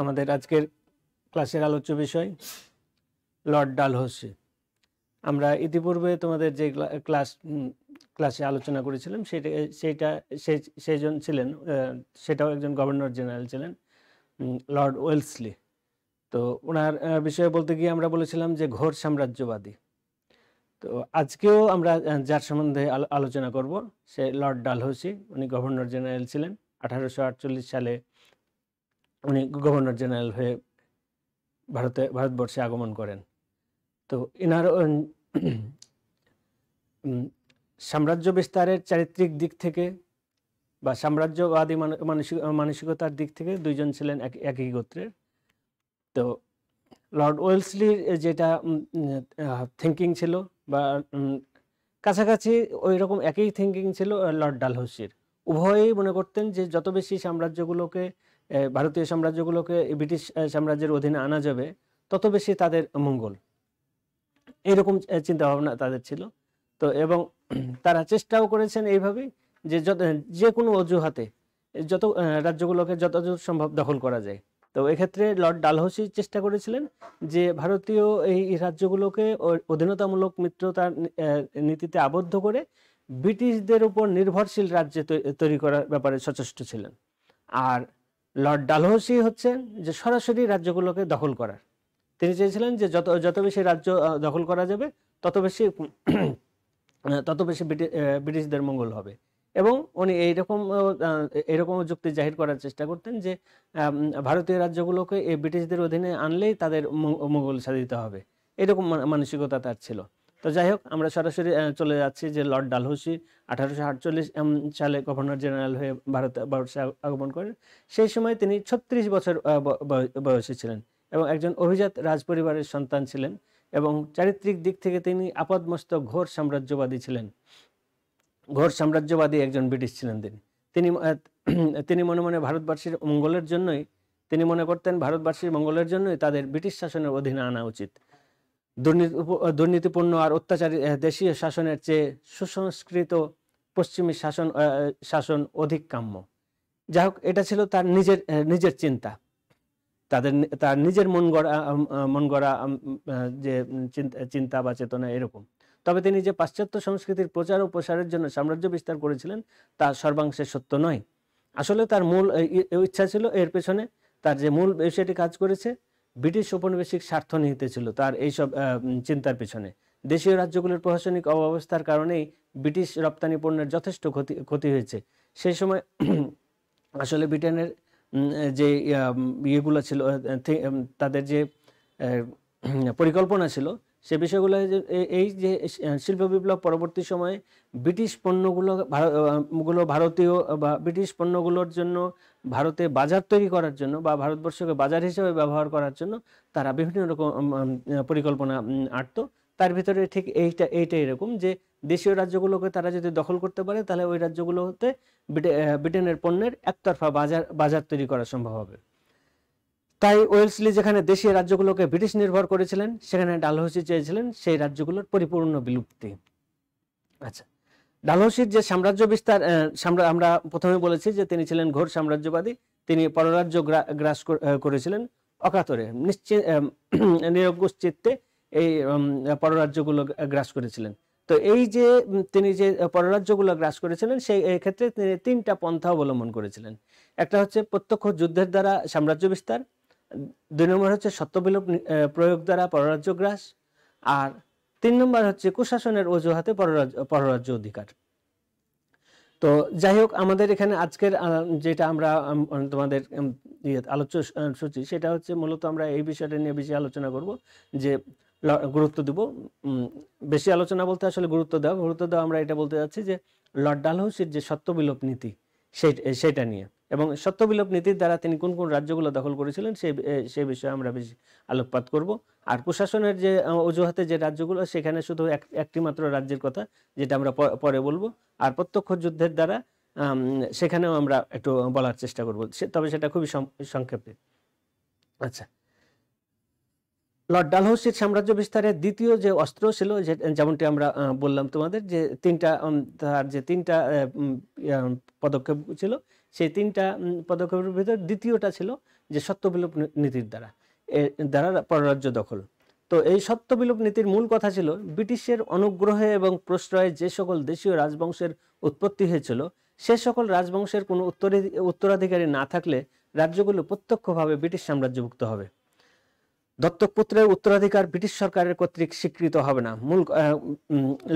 আমাদের আজকের ক্লাসের আলোচ্য বিষয় লর্ড ডালহসি আমরা ইতিপূর্বে তোমাদের যে ক্লাস ক্লাসে আলোচনা করেছিলাম সেটা সেইটা সেইজন ছিলেন সেটাও একজন গভর্নর জেনারেল ছিলেন লর্ড ওয়েলসলি তো ওনার বিষয়ে বলতে গিয়ে আমরা বলেছিলাম যে ঘোর সাম্রাজ্যবাদী তো আজকেও আমরা যার সম্বন্ধে আলোচনা করব সে লর্ড ডালহসি উনি গভর্নর জেনারেল ছিলেন আঠারোশো সালে উনি গভর্নর জেনারেল হয়ে ভারতে ভারতবর্ষে আগমন করেন তো এনার সাম্রাজ্য বিস্তারের চারিত্রিক দিক থেকে বা সাম্রাজ্যবাদী মানসিক মানসিকতার দিক থেকে দুইজন ছিলেন একই গোত্রের তো লর্ড ওয়েলসলির যেটা থিঙ্কিং ছিল বা কাছাকাছি ওই রকম একই থিঙ্কিং ছিল লর্ড ডালহসির উভয়ই মনে করতেন যে যত বেশি সাম্রাজ্যগুলোকে ভারতীয় সাম্রাজ্যগুলোকে ব্রিটিশ সাম্রাজ্যের অধীনে আনা যাবে তত বেশি তাদের মঙ্গল এরকম চিন্তা ভাবনা তাদের ছিল তো এবং তারা চেষ্টাও করেছেন এইভাবেই যে যত যে কোনো অজুহাতে যত রাজ্যগুলোকে যতদূর সম্ভব দখল করা যায় তো এক্ষেত্রে লর্ড ডালহসি চেষ্টা করেছিলেন যে ভারতীয় এই রাজ্যগুলোকে অধীনতামূলক মিত্রতার নীতিতে আবদ্ধ করে ব্রিটিশদের উপর নির্ভরশীল রাজ্যে তৈরি করার ব্যাপারে সচেষ্ট ছিলেন আর লর্ড ডালহসি হচ্ছেন যে সরাসরি রাজ্যগুলোকে দখল করার তিনি চেয়েছিলেন যে যত যত বেশি রাজ্য দখল করা যাবে তত বেশি তত বেশি ব্রিটিশদের মঙ্গল হবে এবং উনি এইরকম এরকম যুক্তি জাহির করার চেষ্টা করতেন যে ভারতীয় রাজ্যগুলোকে এই ব্রিটিশদের অধীনে আনলেই তাদের মঙ্গল সাধিত হবে এরকম মানসিকতা তার ছিল তো যাই হোক আমরা সরাসরি চলে যাচ্ছি যে লর্ড ডালহৌসি আঠারোশো আটচল্লিশ সালে গভর্নর জেনারেল হয়ে ভারতে ভারতে আগমন করেন সেই সময় তিনি ছত্রিশ বছর বয়সী ছিলেন এবং একজন অভিজাত রাজপরিবারের সন্তান ছিলেন এবং চারিত্রিক দিক থেকে তিনি আপাদমস্ত ঘোর সাম্রাজ্যবাদী ছিলেন ঘোর সাম্রাজ্যবাদী একজন ব্রিটিশ ছিলেন তিনি তিনি তিনি মনে মনে ভারতবাসীর মঙ্গলের জন্যই তিনি মনে করতেন ভারতবাসীর মঙ্গলের জন্যই তাদের ব্রিটিশ শাসনের অধীনে আনা উচিত দুর্নীতিপূর্ণ আর অত্যাচারী দেশীয় শাসনের চেয়ে সুসংস্কৃত পশ্চিমী শাসন শাসন অধিক কাম্য যাই হোক এটা ছিল তার নিজের নিজের চিন্তা তাদের তার নিজের মন গড়া মন গড়া যে চিন্তা বা চেতনা এরকম তবে তিনি যে পাশ্চাত্য সংস্কৃতির প্রচার ও প্রসারের জন্য সাম্রাজ্য বিস্তার করেছিলেন তা সর্বাংশে সত্য নয় আসলে তার মূল ইচ্ছা ছিল এর পেছনে তার যে মূল বিষয়টি কাজ করেছে ব্রিটিশ ঔপনিবেশিক স্বার্থ নিহিত ছিল তার এইসব চিন্তার পিছনে দেশীয় রাজ্যগুলোর প্রশাসনিক অব্যবস্থার কারণেই ব্রিটিশ রপ্তানি পণ্যের যথেষ্ট ক্ষতি ক্ষতি হয়েছে সেই সময় আসলে ব্রিটেনের যে ইয়েগুলো ছিল তাদের যে পরিকল্পনা ছিল সে বিষয়গুলো এই যে শিল্প বিপ্লব পরবর্তী সময়ে ব্রিটিশ পণ্যগুলো ভারতগুলো ভারতীয় বা ব্রিটিশ পণ্যগুলোর জন্য ভারতে বাজার তৈরি করার জন্য বা ভারতবর্ষকে বাজার হিসেবে ব্যবহার করার জন্য তারা বিভিন্ন রকম পরিকল্পনা আঁটত তার ভিতরে ঠিক এইটা এইটা এরকম যে দেশীয় রাজ্যগুলোকে তারা যদি দখল করতে পারে তাহলে ওই রাজ্যগুলোতে ব্রিটেনের পণ্যের একতরফা বাজার বাজার তৈরি করা সম্ভব হবে তাই ওয়েলসলি যেখানে দেশীয় রাজ্যগুলোকে ব্রিটিশ নির্ভর করেছিলেন সেখানে ডালহসি চেয়েছিলেন সেই রাজ্যগুলোর পরিপূর্ণ বিলুপ্তি আচ্ছা ডালহসির যে সাম্রাজ্য বিস্তার আমরা প্রথমে বলেছি যে তিনি ছিলেন ঘোর সাম্রাজ্যবাদী তিনি পররাজ্য গ্রাস করেছিলেন অকাতরে নিশ্চিত নিরঙ্কুশ্চিত্তে এই পররাজ্যগুলো গ্রাস করেছিলেন তো এই যে তিনি যে পররাজ্যগুলো গ্রাস করেছিলেন সেই ক্ষেত্রে তিনি তিনটা পন্থা অবলম্বন করেছিলেন একটা হচ্ছে প্রত্যক্ষ যুদ্ধের দ্বারা সাম্রাজ্য বিস্তার দুই নম্বর হচ্ছে সত্যবিলোপ প্রয়োগ দ্বারা পররাজ্য গ্রাস আর তিন নম্বর হচ্ছে কুশাসনের অজুহাতে পররাজ্য পররাজ্য অধিকার তো যাই হোক আমাদের এখানে আজকের যেটা আমরা তোমাদের ইয়ে, আলোচ্য সূচি সেটা হচ্ছে মূলত আমরা এই বিষয়টা নিয়ে বেশি আলোচনা করব যে গুরুত্ব দেব বেশি আলোচনা বলতে আসলে গুরুত্ব দেওয়া গুরুত্ব দেওয়া আমরা এটা বলতে যাচ্ছি যে লর্ড ডালহৌসির যে সত্য বিলোপ নীতি সেই সেটা নিয়ে এবং সত্যবিলোপ নীতির দ্বারা তিনি কোন কোন রাজ্যগুলো দখল করেছিলেন সেই সেই বিষয়ে আমরা বেশি আলোকপাত করব আর প্রশাসনের যে অজুহাতে যে রাজ্যগুলো সেখানে শুধু একটি মাত্র রাজ্যের কথা যেটা আমরা পরে বলবো আর প্রত্যক্ষ যুদ্ধের দ্বারা সেখানেও আমরা একটু বলার চেষ্টা করব তবে সেটা খুবই সংক্ষেপে আচ্ছা লর্ড ডালহৌসির সাম্রাজ্য বিস্তারের দ্বিতীয় যে অস্ত্র ছিল যেমনটি আমরা বললাম তোমাদের যে তিনটা তার যে তিনটা পদক্ষেপ ছিল সেই তিনটা পদক্ষেপের ভিতর দ্বিতীয়টা ছিল যে সত্য বিলোপ নীতির দ্বারা দ্বারা পররাজ্য দখল তো এই সত্য বিলোপ নীতির মূল কথা ছিল ব্রিটিশের অনুগ্রহে এবং প্রশ্রয়ে যে সকল দেশীয় রাজবংশের উৎপত্তি হয়েছিল সে সকল রাজবংশের কোনো উত্তরাধিকারী না থাকলে রাজ্যগুলো প্রত্যক্ষভাবে ব্রিটিশ সাম্রাজ্যভুক্ত হবে দত্তক পুত্রের উত্তরাধিকার ব্রিটিশ সরকারের কর্তৃক স্বীকৃত হবে না মূল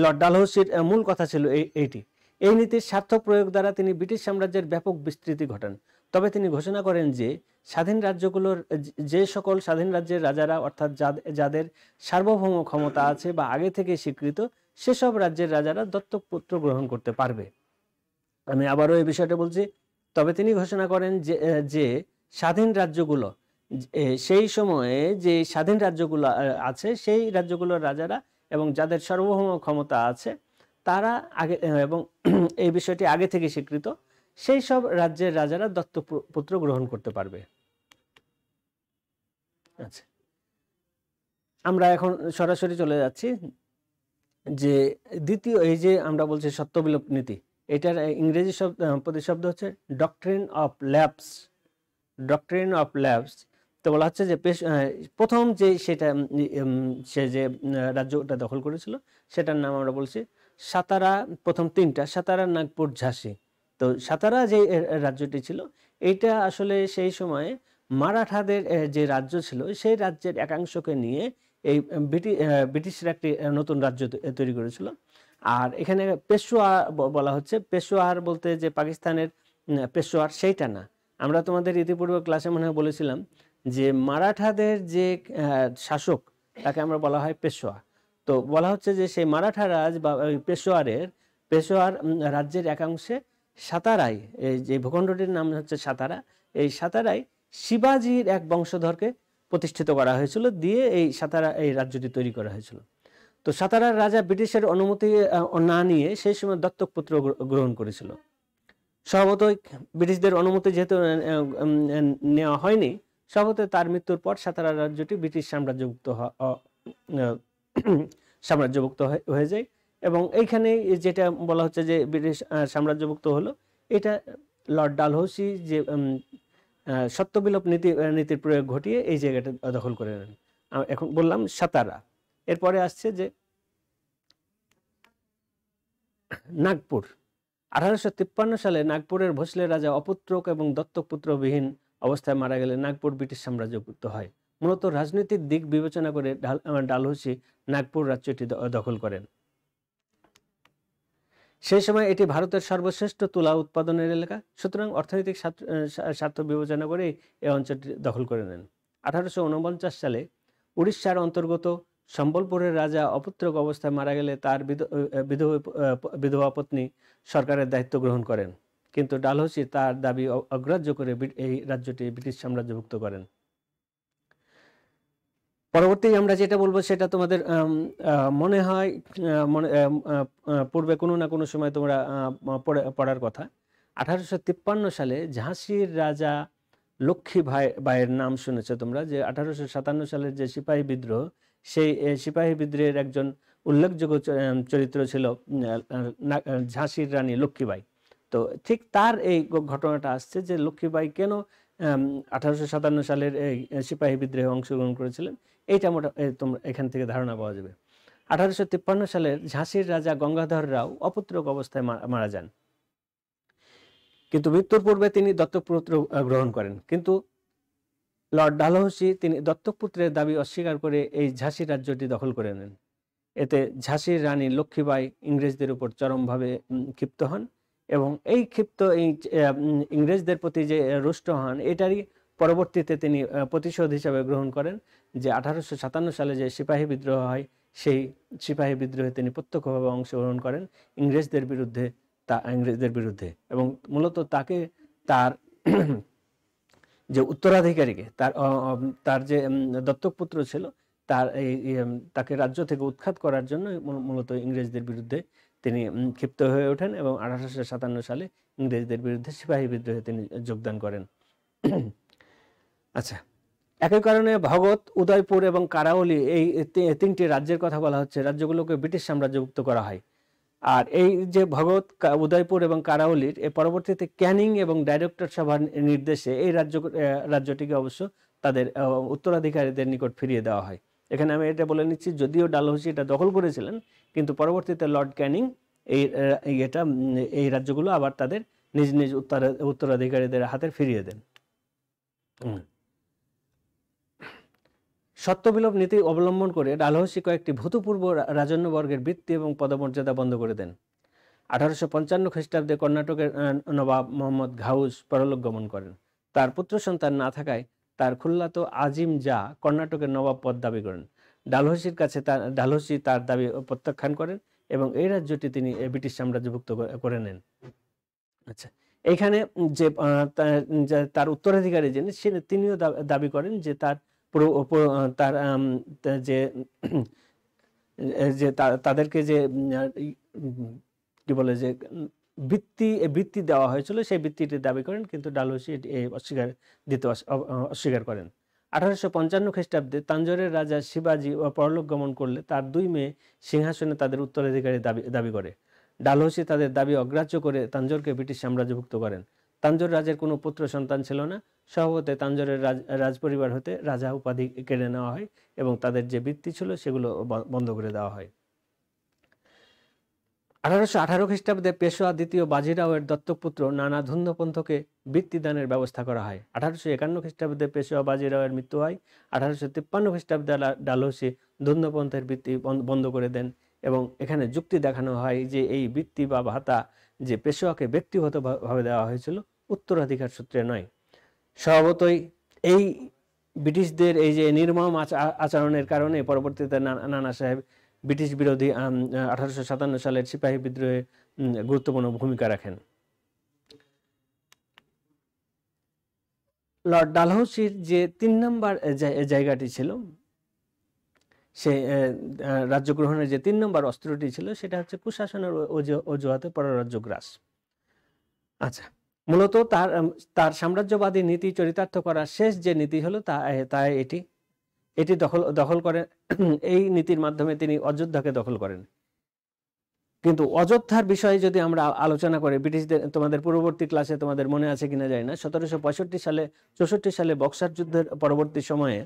লর্ড ডালহৌসির মূল কথা ছিল এইটি এই নীতির সার্থক প্রয়োগ দ্বারা তিনি ব্রিটিশ সাম্রাজ্যের ব্যাপক বিস্তৃতি ঘটান তবে তিনি ঘোষণা করেন যে স্বাধীন রাজ্যগুলোর যে সকল স্বাধীন রাজ্যের রাজারা অর্থাৎ যাদের সার্বভৌম ক্ষমতা আছে বা আগে থেকে স্বীকৃত সেসব রাজ্যের রাজারা দত্তক পুত্র গ্রহণ করতে পারবে আমি আবারও এই বিষয়টা বলছি তবে তিনি ঘোষণা করেন যে যে স্বাধীন রাজ্যগুলো সেই সময়ে যে স্বাধীন রাজ্যগুলো আছে সেই রাজ্যগুলোর রাজারা এবং যাদের সার্বভৌম ক্ষমতা আছে তারা আগে এবং এই বিষয়টি আগে থেকে স্বীকৃত সেই সব রাজ্যের রাজারা দত্তপুত্র গ্রহণ করতে পারবে আচ্ছা আমরা এখন সরাসরি চলে যাচ্ছি যে দ্বিতীয় এই যে আমরা বলছি সত্যবিলোপ নীতি এটার ইংরেজি শব্দ প্রতিশব্দ হচ্ছে doctrine of lapse doctrine of lapse তো বলা হচ্ছে যে প্রথম যে সেটা সে যে রাজ্যটা দখল করেছিল সেটার নাম আমরা বলছি সাতারা প্রথম তিনটা সাতারা নাগপুর ঝাঁসি তো সাতারা যে রাজ্যটি ছিল এইটা আসলে সেই সময়ে মারাঠাদের যে রাজ্য ছিল সেই রাজ্যের একাংশকে নিয়ে এই ব্রিটিশের ব্রিটিশরা একটি নতুন রাজ্য তৈরি করেছিল আর এখানে পেশোয়া বলা হচ্ছে পেশোয়ার বলতে যে পাকিস্তানের পেশোয়ার সেইটা না আমরা তোমাদের ইতিপূর্বে ক্লাসে মনে হয় বলেছিলাম যে মারাঠাদের যে শাসক তাকে আমরা বলা হয় পেশোয়া তো বলা হচ্ছে যে সেই মারাঠা রাজ বা পেশোয়ারের পেশোয়ার রাজ্যের একাংশে সাতারাই এই যে ভূখণ্ডটির নাম হচ্ছে সাতারা এই সাতারাই শিবাজির এক বংশধরকে প্রতিষ্ঠিত করা হয়েছিল দিয়ে এই সাতারা এই রাজ্যটি তৈরি করা হয়েছিল তো সাতারার রাজা ব্রিটিশের অনুমতি না নিয়ে সেই সময় দত্তক পুত্র গ্রহণ করেছিল স্বভাবত ব্রিটিশদের অনুমতি যেহেতু নেওয়া হয়নি সম্ভবত তার মৃত্যুর পর সাতারা রাজ্যটি ব্রিটিশ সাম্রাজ্যভুক্ত সাম্রাজ্যভুক্ত হয়ে যায় এবং এইখানে যেটা বলা হচ্ছে যে ব্রিটিশ সাম্রাজ্যভুক্ত হলো এটা লর্ড ডালহৌসি যে সত্যবিলোপ নীতি নীতির প্রয়োগ ঘটিয়ে এই জায়গাটা দখল করে নেন এখন বললাম সাতারা এরপরে আসছে যে নাগপুর আঠারোশো তিপ্পান্ন সালে নাগপুরের ভোসলে রাজা অপুত্রক এবং দত্তক পুত্রবিহীন অবস্থায় মারা গেলে নাগপুর ব্রিটিশ সাম্রাজ্যভুক্ত হয় মূলত রাজনৈতিক দিক বিবেচনা করে ডালহসি নাগপুর রাজ্যটি দখল করেন সেই সময় এটি ভারতের সর্বশ্রেষ্ঠ তুলা উৎপাদনের এলাকা সুতরাং অর্থনৈতিক স্বার্থ বিবেচনা করে এই অঞ্চলটি দখল করে নেন আঠারোশো উনপঞ্চাশ সালে উড়িষ্যার অন্তর্গত সম্বলপুরের রাজা অপুত্রক অবস্থায় মারা গেলে তার বিধবা পত্নী সরকারের দায়িত্ব গ্রহণ করেন কিন্তু ডালহসি তার দাবি অগ্রাহ্য করে এই রাজ্যটি ব্রিটিশ সাম্রাজ্যভুক্ত করেন পরবর্তী আমরা যেটা বলবো সেটা তোমাদের মনে হয় মনে পূর্বে কোনো না কোনো সময় তোমরা পড়ার কথা আঠারোশো তিপ্পান্ন সালে ঝাঁসির রাজা লক্ষ্মী ভাই ভাইয়ের নাম শুনেছো তোমরা যে আঠারোশো সাতান্ন সালের যে সিপাহী বিদ্রোহ সেই সিপাহী বিদ্রোহের একজন উল্লেখযোগ্য চরিত্র ছিল ঝাঁসির রানী লক্ষ্মীবাই তো ঠিক তার এই ঘটনাটা আসছে যে লক্ষ্মীবাই কেন আঠারোশো সাতান্ন সালের সিপাহী বিদ্রোহে অংশগ্রহণ করেছিলেন এইটা মোটা তোমরা এখান থেকে ধারণা পাওয়া যাবে আঠারোশো তিপ্পান্ন সালে ঝাঁসির রাজা গঙ্গাধর রাও অপুত্রক অবস্থায় মারা যান কিন্তু মৃত্যুর পূর্বে তিনি দত্তপুত্র গ্রহণ করেন কিন্তু লর্ড ডালহসি তিনি দত্তপুত্রের দাবি অস্বীকার করে এই ঝাঁসি রাজ্যটি দখল করে নেন এতে ঝাঁসির রানী লক্ষ্মীবাই ইংরেজদের উপর চরমভাবে ক্ষিপ্ত হন এবং এই ক্ষিপ্ত ইংরেজদের প্রতি যে রুষ্ট হন এটারই পরবর্তীতে তিনি প্রতিশোধ হিসাবে গ্রহণ করেন যে আঠারোশো সাতান্ন সালে যে সিপাহী বিদ্রোহ হয় সেই সিপাহী বিদ্রোহে তিনি প্রত্যক্ষভাবে অংশগ্রহণ করেন ইংরেজদের বিরুদ্ধে তা ইংরেজদের বিরুদ্ধে এবং মূলত তাকে তার যে উত্তরাধিকারীকে তার তার যে দত্তক পুত্র ছিল তার এই তাকে রাজ্য থেকে উৎখাত করার জন্য মূলত ইংরেজদের বিরুদ্ধে তিনি ক্ষিপ্ত হয়ে ওঠেন এবং আঠারোশো সাতান্ন সালে ইংরেজদের বিরুদ্ধে সিপাহী বিদ্রোহে তিনি যোগদান করেন আচ্ছা একই কারণে ভগত উদয়পুর এবং কারাওলি এই তিনটি রাজ্যের কথা বলা হচ্ছে রাজ্যগুলোকে ব্রিটিশ সাম্রাজ্যভুক্ত করা হয় আর এই যে ভগত উদয়পুর এবং কারাউলির এ পরবর্তীতে ক্যানিং এবং ডাইরেক্টর সভার নির্দেশে এই রাজ্য রাজ্যটিকে অবশ্য তাদের উত্তরাধিকারীদের নিকট ফিরিয়ে দেওয়া হয় এখানে আমি এটা বলে নিচ্ছি যদিও ডালহৌসি এটা দখল করেছিলেন কিন্তু পরবর্তীতে লর্ড ক্যানিং এই এটা এই রাজ্যগুলো আবার তাদের নিজ নিজ উত্তরাধিকারীদের হাতে ফিরিয়ে দেন সত্যবিলোপ নীতি অবলম্বন করে ডালহসি কয়েকটি ভূতপূর্ব রাজন্যবর্গের বৃত্তি এবং পদমর্যাদা বন্ধ করে দেন আঠারোশো পঞ্চান্ন খ্রিস্টাব্দে কর্ণাটকের নবাব মোহাম্মদ ঘাউস পরলোক গমন করেন তার পুত্র সন্তান না থাকায় তার খুল্লাত আজিম জা কর্ণাটকের নবাব পদ দাবি করেন ডালহসির কাছে তার ডালহসি তার দাবি প্রত্যাখ্যান করেন এবং এই রাজ্যটি তিনি ব্রিটিশ সাম্রাজ্যভুক্ত করে নেন আচ্ছা এখানে যে তার উত্তরাধিকারী যিনি তিনিও দাবি করেন যে তার তার যে যে তাদেরকে যে কি বলে যে বৃত্তি বৃত্তি দেওয়া হয়েছিল সেই বৃত্তিটি দাবি করেন কিন্তু ডালহৌসি অস্বীকার দিতে অস্বীকার করেন আঠারোশো পঞ্চান্ন খ্রিস্টাব্দে তাঞ্জোরের রাজা শিবাজি পরলোক গমন করলে তার দুই মেয়ে সিংহাসনে তাদের উত্তরাধিকারী দাবি দাবি করে ডালহৌসি তাদের দাবি অগ্রাহ্য করে তাঞ্জোরকে ব্রিটিশ সাম্রাজ্যভুক্ত করেন তাঞ্জোর রাজের কোনো পুত্র সন্তান ছিল না স্বভাবতে তাঞ্জোরের রাজ রাজপরিবার হতে রাজা উপাধি কেড়ে নেওয়া হয় এবং তাদের যে বৃত্তি ছিল সেগুলো বন্ধ করে দেওয়া হয় আঠারোশো আঠারো খ্রিস্টাব্দে পেশোয়া দ্বিতীয় বাজিরাওয়ের দত্তপুত্র নানা বৃত্তি দানের ব্যবস্থা করা হয় আঠারোশো একান্ন খ্রিস্টাব্দে পেশোয়া বাজিরাওয়ের মৃত্যু হয় আঠারোশো তিপ্পান্ন খ্রিস্টাব্দে ডালহসি ধুন্দপন্থের বৃত্তি বন্ধ করে দেন এবং এখানে যুক্তি দেখানো হয় যে এই বৃত্তি বা ভাতা যে পেশোয়াকে ব্যক্তিগতভাবে দেওয়া হয়েছিল উত্তরাধিকার সূত্রে নয় স্বভাবতই এই ব্রিটিশদের এই যে নির্মম আচরণের কারণে পরবর্তীতে নানা সাহেব ব্রিটিশ বিরোধী আঠারোশো সাতান্ন সালের সিপাহী বিদ্রোহে গুরুত্বপূর্ণ ভূমিকা রাখেন লর্ড ডালহৌসির যে তিন নম্বর জায়গাটি ছিল সে রাজ্য গ্রহণের যে তিন নম্বর অস্ত্রটি ছিল সেটা হচ্ছে কুশাসনের অজুহাতে পররাজ্য গ্রাস আচ্ছা মূলত তার তার সাম্রাজ্যবাদী নীতি চরিতার্থ করার শেষ যে নীতি হলো তা তাই এটি এটি দখল দখল করে এই নীতির মাধ্যমে তিনি অযোধ্যাকে দখল করেন কিন্তু অযোধ্যার বিষয়ে যদি আমরা আলোচনা করি ব্রিটিশদের তোমাদের পূর্ববর্তী ক্লাসে তোমাদের মনে আছে কিনা যায় না সতেরোশো সালে চৌষট্টি সালে বক্সার যুদ্ধের পরবর্তী সময়ে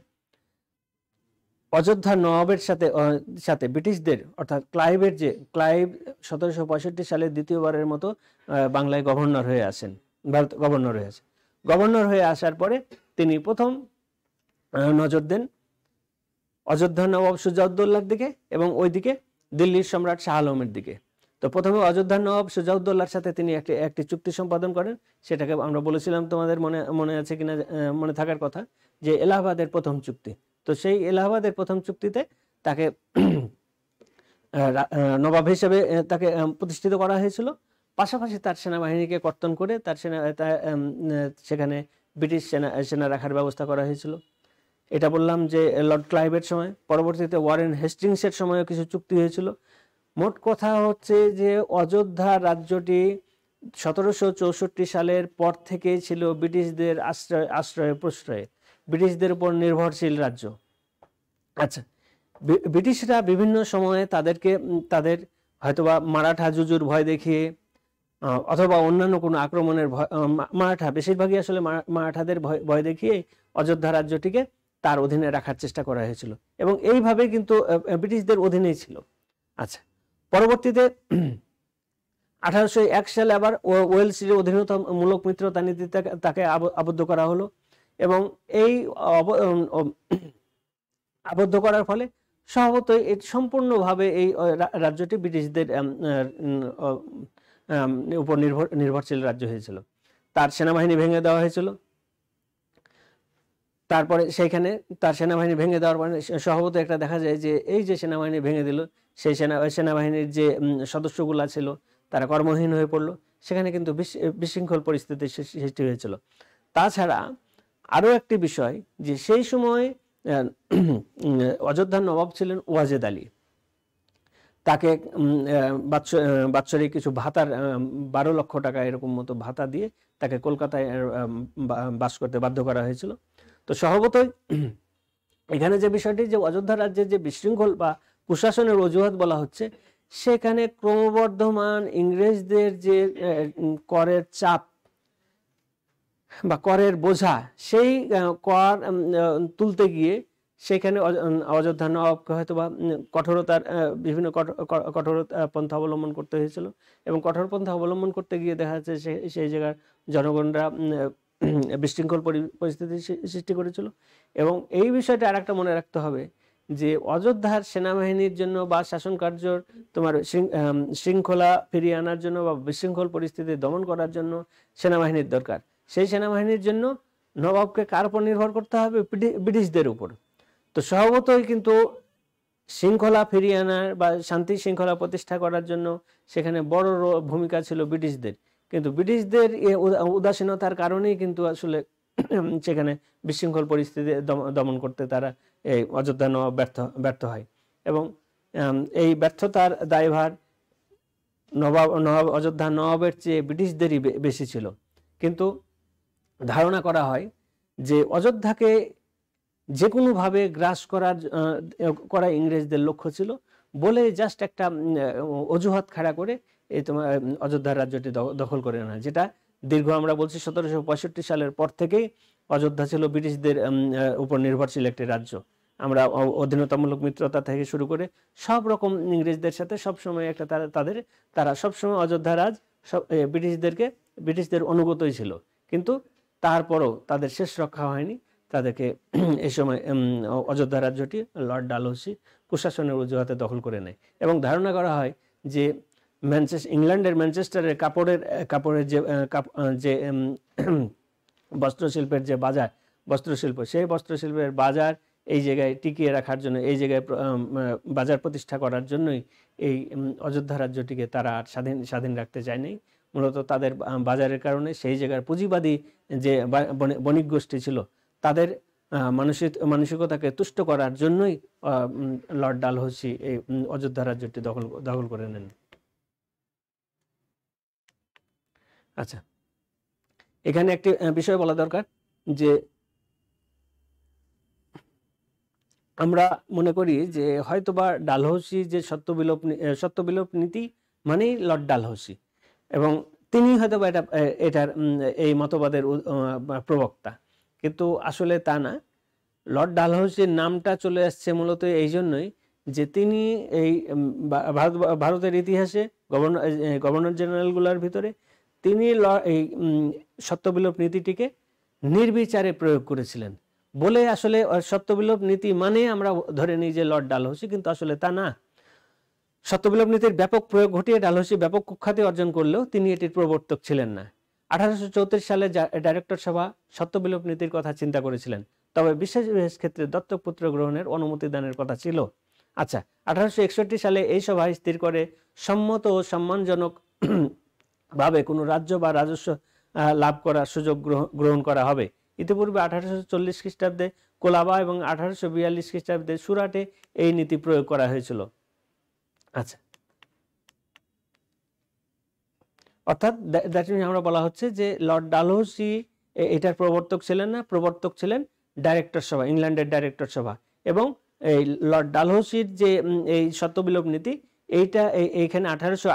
অযোধ্যা নবাবের সাথে সাথে ব্রিটিশদের অর্থাৎ ক্লাইভের যে ক্লাইভ সতেরোশো পঁয়ষট্টি সালে দ্বিতীয়বারের মতো বাংলায় গভর্নর হয়ে আসেন ভারত গভর্নর হয়ে আসেন গভর্নর হয়ে আসার পরে তিনি প্রথম নজর দেন অযোধ্যা নবাব সুজাউদ্দৌল্লার দিকে এবং ওইদিকে দিল্লির সম্রাট শাহ আলমের দিকে তো প্রথমে অযোধ্যা নবাব সুজাউদ্দৌল্লার সাথে তিনি একটি একটি চুক্তি সম্পাদন করেন সেটাকে আমরা বলেছিলাম তোমাদের মনে মনে আছে কিনা মনে থাকার কথা যে এলাহাবাদের প্রথম চুক্তি তো সেই এলাহাবাদের প্রথম চুক্তিতে তাকে নবাব হিসেবে তাকে প্রতিষ্ঠিত করা হয়েছিল পাশাপাশি তার সেনাবাহিনীকে কর্তন করে তার সেনা সেখানে ব্রিটিশ সেনা সেনা রাখার ব্যবস্থা করা হয়েছিল এটা বললাম যে লর্ড ক্লাইভের সময় পরবর্তীতে ওয়ারেন হেস্টিংসের সময়ও কিছু চুক্তি হয়েছিল মোট কথা হচ্ছে যে অযোধ্যা রাজ্যটি সতেরোশো চৌষট্টি সালের পর থেকেই ছিল ব্রিটিশদের আশ্রয় আশ্রয়ে প্রশ্রয়ে ব্রিটিশদের উপর নির্ভরশীল রাজ্য আচ্ছা ব্রিটিশরা বিভিন্ন সময়ে তাদেরকে তাদের হয়তোবা মারাঠা জুজুর ভয় দেখিয়ে অথবা অন্যান্য কোনো আক্রমণের ভয় মারাঠা বেশিরভাগই আসলে মারাঠাদের ভয় ভয় দেখিয়ে অযোধ্যা রাজ্যটিকে তার অধীনে রাখার চেষ্টা করা হয়েছিল এবং এইভাবে কিন্তু ব্রিটিশদের অধীনেই ছিল আচ্ছা পরবর্তীতে আঠারোশো এক সালে আবার অধীনতা মূলক মিত্রতা নীতিতে তাকে আবদ্ধ করা হলো এবং এই আবদ্ধ করার ফলে স্বভাবতই সম্পূর্ণভাবে এই রাজ্যটি ব্রিটিশদের উপর নির্ভর নির্ভরশীল রাজ্য হয়েছিল তার সেনাবাহিনী ভেঙে দেওয়া হয়েছিল তারপরে সেইখানে তার সেনাবাহিনী ভেঙে দেওয়ার পরে স্বভাবত একটা দেখা যায় যে এই যে সেনাবাহিনী ভেঙে দিল সেই সেনা সেনাবাহিনীর যে সদস্যগুলা ছিল তারা কর্মহীন হয়ে পড়লো সেখানে কিন্তু বিশৃঙ্খল পরিস্থিতির সৃষ্টি হয়েছিল তাছাড়া আরও একটি বিষয় যে সেই সময় অযোধ্যার নবাব ছিলেন ওয়াজেদ আলী তাকে বাৎসরিক কিছু ভাতার বারো লক্ষ টাকা এরকম মতো ভাতা দিয়ে তাকে কলকাতায় বাস করতে বাধ্য করা হয়েছিল তো স্বভাবতই এখানে যে বিষয়টি যে অযোধ্যা রাজ্যের যে বিশৃঙ্খল বা কুশাসনের অজুহাত বলা হচ্ছে সেখানে ক্রমবর্ধমান ইংরেজদের যে করের চাপ বা করের বোঝা সেই কর তুলতে গিয়ে সেখানে অযোধ্যা নবাবকে হয়তো বা কঠোরতার বিভিন্ন কঠোর পন্থা অবলম্বন করতে হয়েছিল এবং কঠোর পন্থা অবলম্বন করতে গিয়ে দেখা যাচ্ছে সেই জায়গার জনগণরা বিশৃঙ্খল পরিস্থিতি সৃষ্টি করেছিল এবং এই বিষয়টা আর একটা মনে রাখতে হবে যে অযোধ্যার সেনাবাহিনীর জন্য বা শাসন কার্যর তোমার শৃঙ্খলা ফিরিয়ে আনার জন্য বা বিশৃঙ্খল পরিস্থিতি দমন করার জন্য সেনাবাহিনীর দরকার সেই সেনাবাহিনীর জন্য নবাবকে কার উপর নির্ভর করতে হবে ব্রিটিশদের উপর তো স্বভাবতই কিন্তু শৃঙ্খলা ফিরিয়ে আনার বা শান্তি শৃঙ্খলা প্রতিষ্ঠা করার জন্য সেখানে বড় ভূমিকা ছিল ব্রিটিশদের কিন্তু ব্রিটিশদের উদাসীনতার কারণেই কিন্তু আসলে সেখানে বিশৃঙ্খল পরিস্থিতি দমন করতে তারা এই অযোধ্যা নবাব ব্যর্থ ব্যর্থ হয় এবং এই ব্যর্থতার দায়ভার নবাব নবাব অযোধ্যা নবাবের চেয়ে ব্রিটিশদেরই বেশি ছিল কিন্তু ধারণা করা হয় যে অযোধ্যাকে যে কোনোভাবে গ্রাস করার করা ইংরেজদের লক্ষ্য ছিল বলে জাস্ট একটা অজুহাত খাড়া করে এই তোমার অযোধ্যার রাজ্যটি দখল করে আনা যেটা দীর্ঘ আমরা বলছি সতেরোশো পঁয়ষট্টি সালের পর থেকেই অযোধ্যা ছিল ব্রিটিশদের উপর নির্ভরশীল একটি রাজ্য আমরা অধীনতামূলক মিত্রতা থেকে শুরু করে সব রকম ইংরেজদের সাথে সবসময় একটা তারা তাদের তারা সবসময় অযোধ্যা রাজ সব ব্রিটিশদেরকে ব্রিটিশদের অনুগতই ছিল কিন্তু তারপরও তাদের শেষ রক্ষা হয়নি তাদেরকে এ সময় অযোধ্যা রাজ্যটি লর্ড ডালহসি প্রশাসনের অজুহাতে দখল করে নেয় এবং ধারণা করা হয় যে ম্যানচেস্টার ইংল্যান্ডের ম্যানচেস্টারের কাপড়ের কাপড়ের যে যে বস্ত্রশিল্পের যে বাজার বস্ত্রশিল্প সেই বস্ত্রশিল্পের বাজার এই জায়গায় টিকিয়ে রাখার জন্য এই জায়গায় বাজার প্রতিষ্ঠা করার জন্যই এই অযোধ্যা রাজ্যটিকে তারা আর স্বাধীন স্বাধীন রাখতে চায়নি মূলত তাদের বাজারের কারণে সেই জায়গার পুঁজিবাদী যে বণিক গোষ্ঠী ছিল তাদের মানসিক মানসিকতাকে তুষ্ট করার জন্যই লর্ড ডালহৌসি এই অযোধ্যা রাজ্যটি দখল দখল করে নেন আচ্ছা এখানে একটি বিষয় বলা দরকার যে আমরা মনে করি যে হয়তোবা ডালহৌসি যে সত্য বিলোপ সত্য বিলোপ নীতি মানেই লর্ড ডালহৌসি এবং তিনি হয়তো বা এটা এটার এই মতবাদের প্রবক্তা কিন্তু আসলে তা না লর্ড ডালহৌসির নামটা চলে আসছে মূলত এই জন্যই যে তিনি এই ভারত ভারতের ইতিহাসে গভর্নর গভর্নর জেনারেলগুলোর ভিতরে তিনি এই সত্যবিলোপ নীতিটিকে নির্বিচারে প্রয়োগ করেছিলেন বলে আসলে সত্যবিলোপ নীতি মানে আমরা ধরে নিই যে লর্ড ডালহৌসি কিন্তু আসলে তা না সত্যবিলোপ নীতির ব্যাপক প্রয়োগ ঘটিয়ে ডালহসি ব্যাপক কুখ্যাতি অর্জন করলেও তিনি এটির প্রবর্তক ছিলেন না আঠারোশো সালে ডাইরেক্টর সভা সত্যবিলোপ নীতির কথা চিন্তা করেছিলেন তবে বিশেষ বিশেষ ক্ষেত্রে দত্তক পুত্র গ্রহণের অনুমতি দানের কথা ছিল আচ্ছা আঠারোশো সালে এই সভায় স্থির করে সম্মত ও সম্মানজনক ভাবে কোনো রাজ্য বা রাজস্ব লাভ করার সুযোগ গ্রহণ করা হবে ইতিপূর্বে আঠারোশো চল্লিশ খ্রিস্টাব্দে কোলাবা এবং আঠারোশো বিয়াল্লিশ খ্রিস্টাব্দে সুরাটে এই নীতি প্রয়োগ করা হয়েছিল আচ্ছা অর্থাৎ দ্যাট মিন আমরা বলা হচ্ছে যে লর্ড ডালহসি এটার প্রবর্তক ছিলেন না প্রবর্তক ছিলেন ডাইরেক্টর সভা ইংল্যান্ডের ডাইরেক্টর সভা এবং এই লর্ড ডালহৌসির যে এই সত্যবিলোপ নীতি এইটা এইখানে আঠারোশো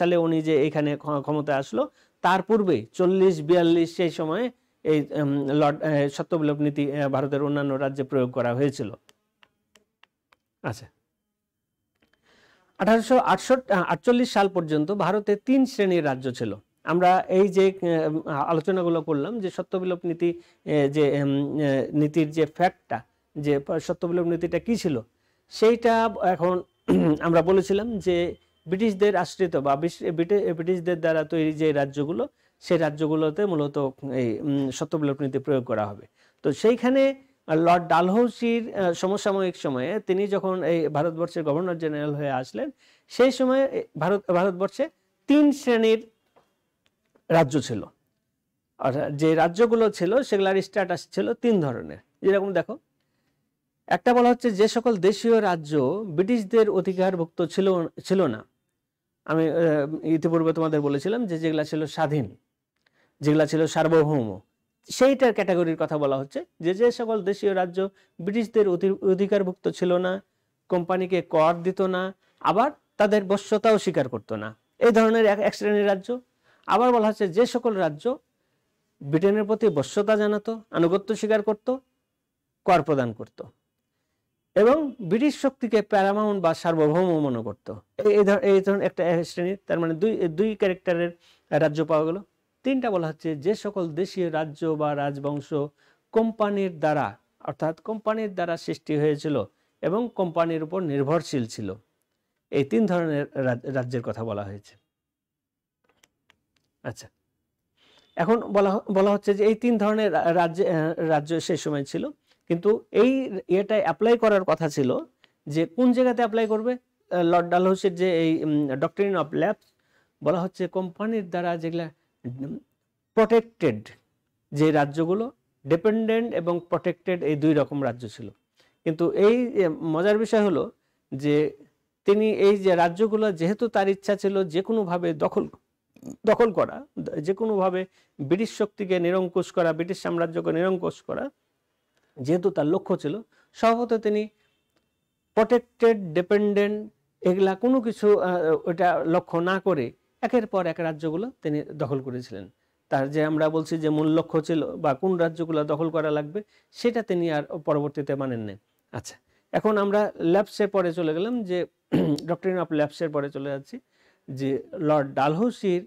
সালে উনি যে এখানে ক্ষমতায় আসলো তার পূর্বে চল্লিশ বিয়াল্লিশ সেই সময়ে এই লর্ড সত্যবিলোপ নীতি ভারতের অন্যান্য রাজ্যে প্রয়োগ করা হয়েছিল আচ্ছা আঠারোশো আটচল্লিশ সাল পর্যন্ত ভারতে তিন শ্রেণীর রাজ্য ছিল আমরা এই যে আলোচনাগুলো করলাম যে সত্যবিলোপ নীতি যে নীতির যে ফ্যাক্টটা যে সত্যবিলোপ নীতিটা কি ছিল সেইটা এখন আমরা বলেছিলাম যে ব্রিটিশদের আশ্রিত বা ব্রিটিশদের দ্বারা তৈরি যে রাজ্যগুলো সেই রাজ্যগুলোতে মূলত এই সত্যবিলোপ নীতি প্রয়োগ করা হবে তো সেইখানে লর্ড ডালহৌসির সমসাময়িক সময়ে তিনি যখন এই ভারতবর্ষের গভর্নর জেনারেল হয়ে আসলেন সেই সময়ে ভারত ভারতবর্ষে তিন শ্রেণীর রাজ্য ছিল অর্থাৎ যে রাজ্যগুলো ছিল সেগুলার স্ট্যাটাস ছিল তিন ধরনের যেরকম দেখো একটা বলা হচ্ছে যে সকল দেশীয় রাজ্য ব্রিটিশদের অধিকারভুক্ত ছিল ছিল না আমি ইতিপূর্বে তোমাদের বলেছিলাম যে যেগুলা ছিল স্বাধীন যেগুলা ছিল সার্বভৌম সেইটার ক্যাটাগরির কথা বলা হচ্ছে যে যে সকল দেশীয় রাজ্য ব্রিটিশদের অধিকারভুক্ত ছিল না কোম্পানিকে কর দিত না আবার তাদের বস্যতাও স্বীকার করত না এই ধরনের এক শ্রেণীর রাজ্য আবার বলা হচ্ছে যে সকল রাজ্য ব্রিটেনের প্রতি বস্যতা জানাতো আনুগত্য স্বীকার করত কর প্রদান করত এবং ব্রিটিশ শক্তিকে প্যারামাউন্ট বা সার্বভৌম মনে করত এই ধরনের একটা শ্রেণীর তার মানে দুই দুই ক্যারেক্টারের রাজ্য পাওয়া গেল তিনটা বলা হচ্ছে যে সকল দেশীয় রাজ্য বা রাজবংশ কোম্পানির দ্বারা অর্থাৎ কোম্পানির দ্বারা সৃষ্টি হয়েছিল এবং কোম্পানির উপর নির্ভরশীল ছিল এই তিন ধরনের রাজ্যের কথা বলা হয়েছে আচ্ছা এখন বলা বলা হচ্ছে যে এই তিন ধরনের রাজ্য রাজ্য সেই সময় ছিল কিন্তু এই এটা অ্যাপ্লাই করার কথা ছিল যে কোন জায়গাতে অ্যাপ্লাই করবে লর্ড ডালহৌসির যে এই ডক্টরিন অফ ল্যাবস বলা হচ্ছে কোম্পানির দ্বারা যেগুলা প্রোটেক্টেড যে রাজ্যগুলো ডিপেন্ডেন্ট এবং প্রোটেক্টেড এই দুই রকম রাজ্য ছিল কিন্তু এই মজার বিষয় হলো যে তিনি এই যে রাজ্যগুলো যেহেতু তার ইচ্ছা ছিল যে কোনোভাবে দখল দখল করা যে কোনোভাবে ব্রিটিশ শক্তিকে নিরঙ্কুশ করা ব্রিটিশ সাম্রাজ্যকে নিরঙ্কুশ করা যেহেতু তার লক্ষ্য ছিল সম্ভবত তিনি প্রোটেক্টেড ডিপেন্ডেন্ট এগুলা কোনো কিছু ওটা লক্ষ্য না করে একের পর এক রাজ্যগুলো তিনি দখল করেছিলেন তার যে আমরা বলছি যে মূল লক্ষ্য ছিল বা কোন রাজ্যগুলো দখল করা লাগবে সেটা তিনি আর পরবর্তীতে মানেননি আচ্ছা এখন আমরা ল্যাপসের পরে চলে গেলাম যে ডক্টরিন অফ ল্যাপসের পরে চলে যাচ্ছি যে লর্ড ডালহৌসির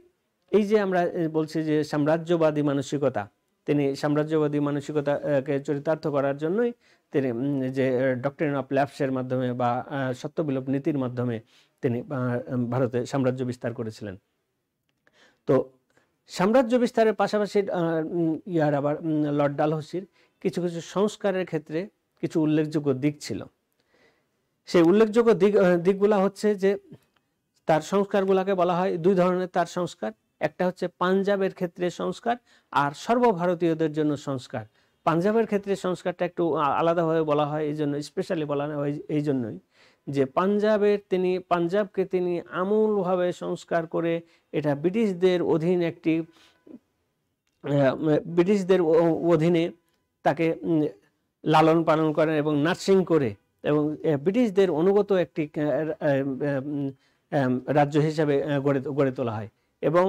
এই যে আমরা বলছি যে সাম্রাজ্যবাদী মানসিকতা তিনি সাম্রাজ্যবাদী মানসিকতাকে চরিতার্থ করার জন্যই তিনি যে ডক্টরিন অফ ল্যাপসের মাধ্যমে বা সত্যবিলোপ নীতির মাধ্যমে তিনি ভারতে সাম্রাজ্য বিস্তার করেছিলেন তো সাম্রাজ্য বিস্তারের পাশাপাশি ইয়ার আবার লর্ড ডালহসির কিছু কিছু সংস্কারের ক্ষেত্রে কিছু উল্লেখযোগ্য দিক ছিল সেই উল্লেখযোগ্য দিক দিকগুলা হচ্ছে যে তার সংস্কারগুলাকে বলা হয় দুই ধরনের তার সংস্কার একটা হচ্ছে পাঞ্জাবের ক্ষেত্রে সংস্কার আর সর্বভারতীয়দের জন্য সংস্কার পাঞ্জাবের ক্ষেত্রে সংস্কারটা একটু আলাদাভাবে বলা হয় এই জন্য স্পেশালি বলা হয় এই জন্যই যে পাঞ্জাবের তিনি পাঞ্জাবকে তিনি আমূলভাবে সংস্কার করে এটা ব্রিটিশদের অধীন একটি ব্রিটিশদের অধীনে তাকে লালন পালন করেন এবং নার্সিং করে এবং ব্রিটিশদের অনুগত একটি রাজ্য হিসাবে গড়ে গড়ে তোলা হয় এবং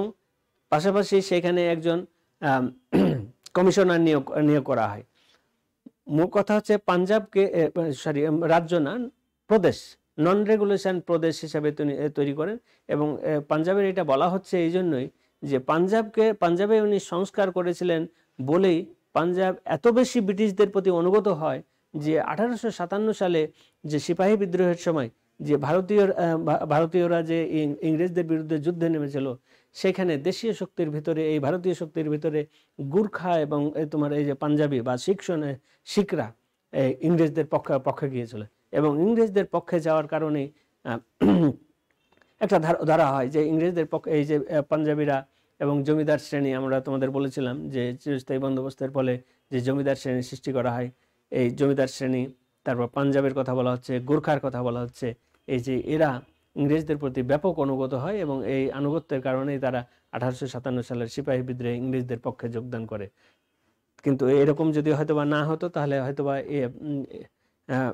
পাশাপাশি সেখানে একজন কমিশনার নিয়োগ নিয়োগ করা হয় মূল কথা হচ্ছে পাঞ্জাবকে সরি রাজ্য না প্রদেশ নন রেগুলেশন প্রদেশ হিসাবে তৈরি করেন এবং পাঞ্জাবের এটা বলা হচ্ছে এই জন্যই যে পাঞ্জাবকে পাঞ্জাবে উনি সংস্কার করেছিলেন বলেই পাঞ্জাব এত বেশি ব্রিটিশদের প্রতি অনুগত হয় যে আঠারোশো সালে যে সিপাহী বিদ্রোহের সময় যে ভারতীয় ভারতীয়রা যে ইংরেজদের বিরুদ্ধে যুদ্ধে নেমেছিল সেখানে দেশীয় শক্তির ভিতরে এই ভারতীয় শক্তির ভিতরে গুর্খা এবং তোমার এই যে পাঞ্জাবি বা শিখ শিখরা ইংরেজদের পক্ষে পক্ষে গিয়েছিল এবং ইংরেজদের পক্ষে যাওয়ার কারণে একটা ধারা হয় যে ইংরেজদের পক্ষে এই যে পাঞ্জাবিরা এবং জমিদার শ্রেণী আমরা তোমাদের বলেছিলাম যে চিরস্থায়ী বন্দোবস্তের ফলে যে জমিদার শ্রেণী সৃষ্টি করা হয় এই জমিদার শ্রেণী তারপর পাঞ্জাবের কথা বলা হচ্ছে গোর্খার কথা বলা হচ্ছে এই যে এরা ইংরেজদের প্রতি ব্যাপক অনুগত হয় এবং এই আনুগত্যের কারণেই তারা আঠারোশো সাতান্ন সালের সিপাহী বিদ্রোহে ইংরেজদের পক্ষে যোগদান করে কিন্তু এরকম যদি হয়তোবা না হতো তাহলে হয়তোবা